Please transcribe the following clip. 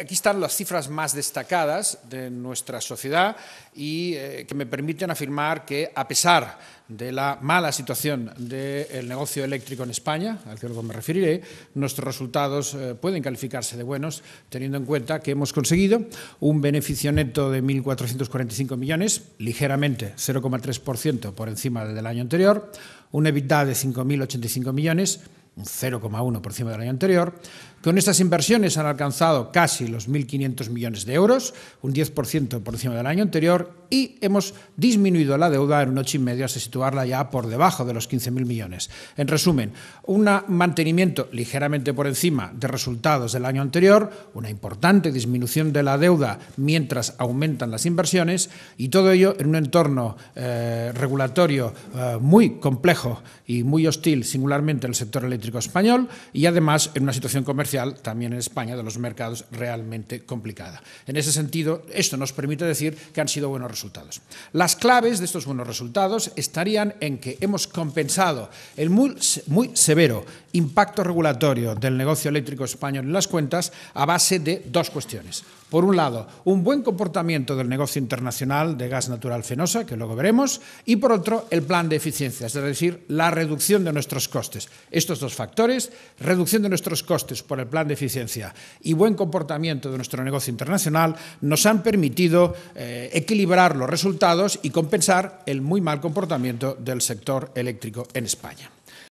aquí están las cifras más destacadas de nuestra sociedad y eh, que me permiten afirmar que, a pesar de la mala situación del negocio eléctrico en España, al que luego me referiré, nuestros resultados eh, pueden calificarse de buenos, teniendo en cuenta que hemos conseguido un beneficio neto de 1.445 millones, ligeramente 0,3% por encima del año anterior, una EBITDA de 5.085 millones, un 0,1 por encima del año anterior. Con estas inversiones han alcanzado casi los 1.500 millones de euros, un 10% por encima del año anterior, y hemos disminuido la deuda en un 8,5 hasta situarla ya por debajo de los 15.000 millones. En resumen, un mantenimiento ligeramente por encima de resultados del año anterior, una importante disminución de la deuda mientras aumentan las inversiones, y todo ello en un entorno eh, regulatorio eh, muy complejo y muy hostil, singularmente en el sector eléctrico español y además en una situación comercial también en España de los mercados realmente complicada. En ese sentido, esto nos permite decir que han sido buenos resultados. Las claves de estos buenos resultados estarían en que hemos compensado el muy, muy severo impacto regulatorio del negocio eléctrico español en las cuentas a base de dos cuestiones. Por un lado, un buen comportamiento del negocio internacional de gas natural fenosa, que luego veremos, y por otro, el plan de eficiencia, es decir, la reducción de nuestros costes. Estos dos factores, reducción de nuestros costes por el plan de eficiencia y buen comportamiento de nuestro negocio internacional, nos han permitido eh, equilibrar los resultados y compensar el muy mal comportamiento del sector eléctrico en España.